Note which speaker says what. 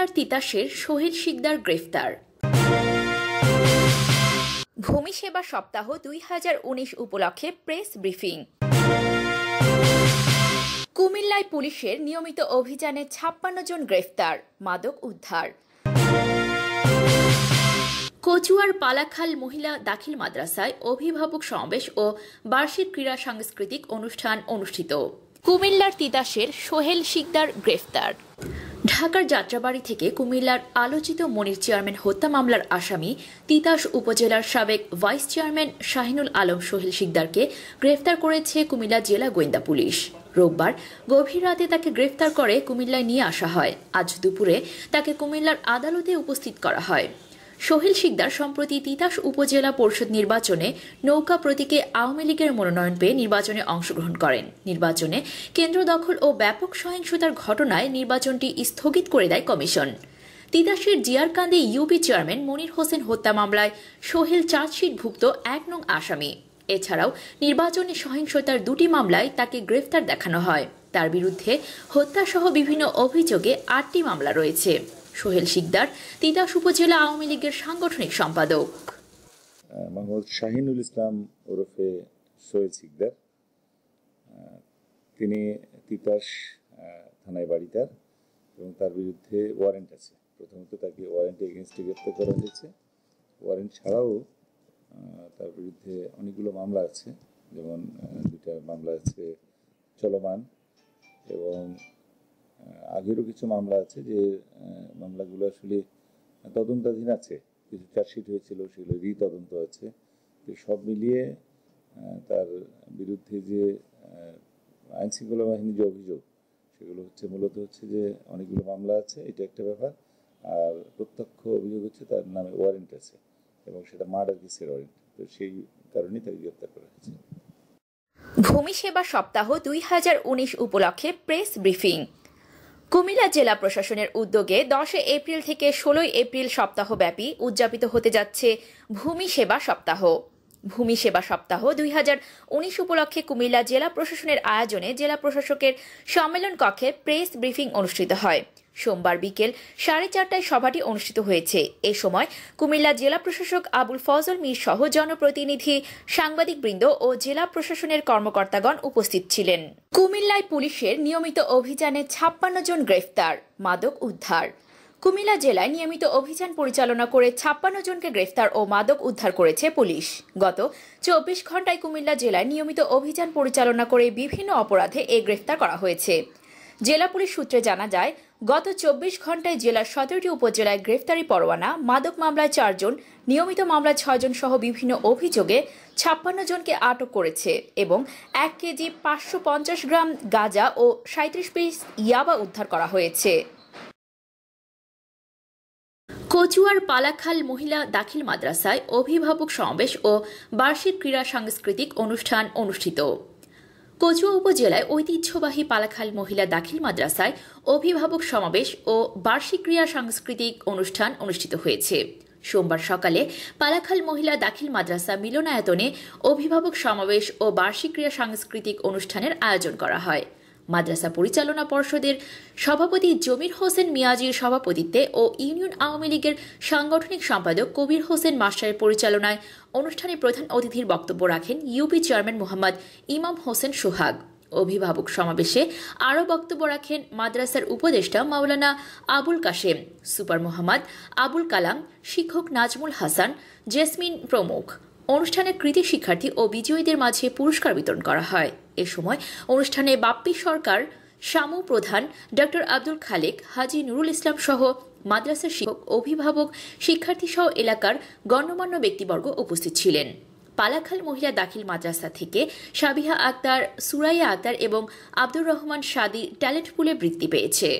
Speaker 1: কুমিল্লার তিতাসের সোহেল শিকদার গ্রেফতার ভূমি সেবা সপ্তাহ দুই হাজার উনিশ উপলক্ষে প্রেস ব্রিফিং কুমিল্লায় পুলিশের নিয়মিত অভিযানে ছাপ্পান্ন জন গ্রেফতার মাদক উদ্ধার কচুয়ার পালাখাল মহিলা দাখিল মাদ্রাসায় অভিভাবক সমাবেশ ও বার্ষিক ক্রীড়া সাংস্কৃতিক অনুষ্ঠান অনুষ্ঠিত কুমিল্লার তিতাসের সোহেল শিকদার গ্রেফতার ঢাকার যাত্রাবাড়ি থেকে কুমিল্লার আলোচিত মনির চেয়ারম্যান হত্যা মামলার আসামি তিতাস উপজেলার সাবেক ভাইস চেয়ারম্যান শাহিনুল আলম সোহেল শিকদারকে গ্রেফতার করেছে কুমিল্লা জেলা গোয়েন্দা পুলিশ রোববার গভীর রাতে তাকে গ্রেফতার করে কুমিল্লায় নিয়ে আসা হয় আজ দুপুরে তাকে কুমিল্লার আদালতে উপস্থিত করা হয় সোহেল শিকদার সম্প্রতি তিতাস উপজেলা পরিষদ নির্বাচনে নৌকা প্রতীকে আওয়ামী লীগের মনোনয়ন পেয়ে নির্বাচনে অংশগ্রহণ করেন নির্বাচনে কেন্দ্র দখল ও ব্যাপক সহিংসতার ঘটনায় নির্বাচনটি স্থগিত করে দেয় কমিশন তিতাসের জিয়ারকান্দি ইউপি চেয়ারম্যান মনির হোসেন হত্যা মামলায় সোহেল চার্জশিটভুক্ত এক নং আসামি এছাড়াও নির্বাচনে সহিংসতার দুটি মামলায় তাকে গ্রেফতার দেখানো হয় তার বিরুদ্ধে হত্যাসহ বিভিন্ন অভিযোগে আটটি মামলা রয়েছে সোহেল শিকদার তিতাস উপজেলা আওয়ামী লীগের সাংগঠনিক সম্পাদক
Speaker 2: মোহাম্মদ শাহিনুল ইসলাম ওরফে সোহেল শিকদার তিনি তিতাস থানায় বাড়ি তার এবং তার বিরুদ্ধে ওয়ারেন্ট আছে প্রথমত তাকে ওয়ারেন্ট এগেনস্টে গ্রেপ্তার করা হয়েছে ওয়ারেন্ট ছাড়াও তার বিরুদ্ধে অনেকগুলো মামলা আছে যেমন দুটা মামলা আছে চলমান এবং আগেরও কিছু মামলা আছে যে মামলাগুলো আসলে তদন্তাধীন আছে কিছু চার্জশিট হয়েছিল সেগুলো রি তদন্ত আছে তো সব মিলিয়ে তার বিরুদ্ধে যে আইনশৃঙ্খলা বাহিনীর যে অভিযোগ সেগুলো হচ্ছে মূলত হচ্ছে যে অনেকগুলো মামলা আছে এটা একটা ব্যাপার আর প্রত্যক্ষ অভিযোগ হচ্ছে তার নামে ওয়ারেন্ট আছে এবং সেটা মার্ডার কেসের ওয়ারেন্ট তো সেই কারণেই তাকে গ্রেপ্তার করা হয়েছে
Speaker 1: ভূমি সেবা সপ্তাহ দুই উপলক্ষে প্রেস ব্রিফিং কুমিল্লা জেলা প্রশাসনের উদ্যোগে দশই এপ্রিল থেকে ষোলোই এপ্রিল সপ্তাহব্যাপী উদযাপিত হতে যাচ্ছে ভূমি সেবা সপ্তাহ ভূমি সেবা সপ্তাহ দুই হাজার উনিশ উপলক্ষে কুমিল্লা জেলা প্রশাসনের আয়োজনে জেলা প্রশাসকের সম্মেলন কক্ষে প্রেস ব্রিফিং অনুষ্ঠিত হয় সোমবার বিকেল সাড়ে চারটায় সভাটি অনুষ্ঠিত হয়েছে এ সময় কুমিল্লা জেলা প্রশাসক আবুল ফজল মির সহ জনপ্রতিনিধি সাংবাদিকবৃন্দ ও জেলা প্রশাসনের কর্মকর্তাগণ উপস্থিত ছিলেন কুমিল্লায় পুলিশের নিয়মিত অভিযানে ছাপ্পান্ন জন গ্রেফতার মাদক উদ্ধার কুমিল্লা জেলায় নিয়মিত অভিযান পরিচালনা করে ছাপ্পান্ন জনকে গ্রেফতার ও মাদক উদ্ধার করেছে পুলিশ গত চব্বিশ ঘন্টায় কুমিল্লা জেলায় নিয়মিত অভিযান পরিচালনা করে বিভিন্ন অপরাধে এ গ্রেফতার করা হয়েছে জেলা পুলিশ সূত্রে জানা যায় গত চব্বিশ ঘন্টায় জেলার সতেরোটি উপজেলায় গ্রেফতারি পরোয়ানা মাদক মামলায় চারজন নিয়মিত মামলায় ছয়জন সহ বিভিন্ন অভিযোগে ছাপ্পান্ন জনকে আটক করেছে এবং এক কেজি পাঁচশো পঞ্চাশ গ্রাম গাঁজা ও সাঁত্রিশ পিস ইয়াবা উদ্ধার করা হয়েছে কচুয়ার পালাখাল মহিলা দাখিল মাদ্রাসায় অভিভাবক সমাবেশ ও বার্ষিক ক্রীড়া সাংস্কৃতিক অনুষ্ঠান অনুষ্ঠিত কচুয়া উপজেলায় ঐতিহ্যবাহী পালাখাল মহিলা দাখিল মাদ্রাসায় অভিভাবক সমাবেশ ও বার্ষিক ক্রিয়া সাংস্কৃতিক অনুষ্ঠান অনুষ্ঠিত হয়েছে সোমবার সকালে পালাখাল মহিলা দাখিল মাদ্রাসা মিলনায়তনে অভিভাবক সমাবেশ ও বার্ষিক ক্রিয়া সাংস্কৃতিক অনুষ্ঠানের আয়োজন করা হয় মাদ্রাসা পরিচালনা পর্ষদের সভাপতি জমির হোসেন মিয়াজির সভাপতিত্বে ও ইউনিয়ন আওয়ামী লীগের সাংগঠনিক সম্পাদক কবির হোসেন মাস্টারের পরিচালনায় অনুষ্ঠানে প্রধান অতিথির বক্তব্য রাখেন ইউপি চেয়ারম্যান মোহাম্মদ ইমাম হোসেন সোহাগ অভিভাবক সমাবেশে আরও বক্তব্য রাখেন মাদ্রাসার উপদেষ্টা মাওলানা আবুল কাশেম সুপার মোহাম্মদ আবুল কালাম শিক্ষক নাজমুল হাসান জেসমিন প্রমুখ অনুষ্ঠানে কৃতি শিক্ষার্থী ও বিজয়ীদের মাঝে পুরস্কার বিতরণ করা হয় এ সময় অনুষ্ঠানে বাপ্পি সরকার শামু প্রধান ডক্টর আব্দুল খালেক হাজি নুরুল ইসলাম সহ মাদ্রাসার শিক্ষক অভিভাবক শিক্ষার্থী সহ এলাকার গণ্যমান্য ব্যক্তিবর্গ উপস্থিত ছিলেন পালাখাল মহিলা দাখিল মাদ্রাসা থেকে সাবিহা আক্তার সুরাইয়া আক্তার এবং আব্দুর রহমান সাদি ট্যালেন্ট পুলে বৃত্তি পেয়েছে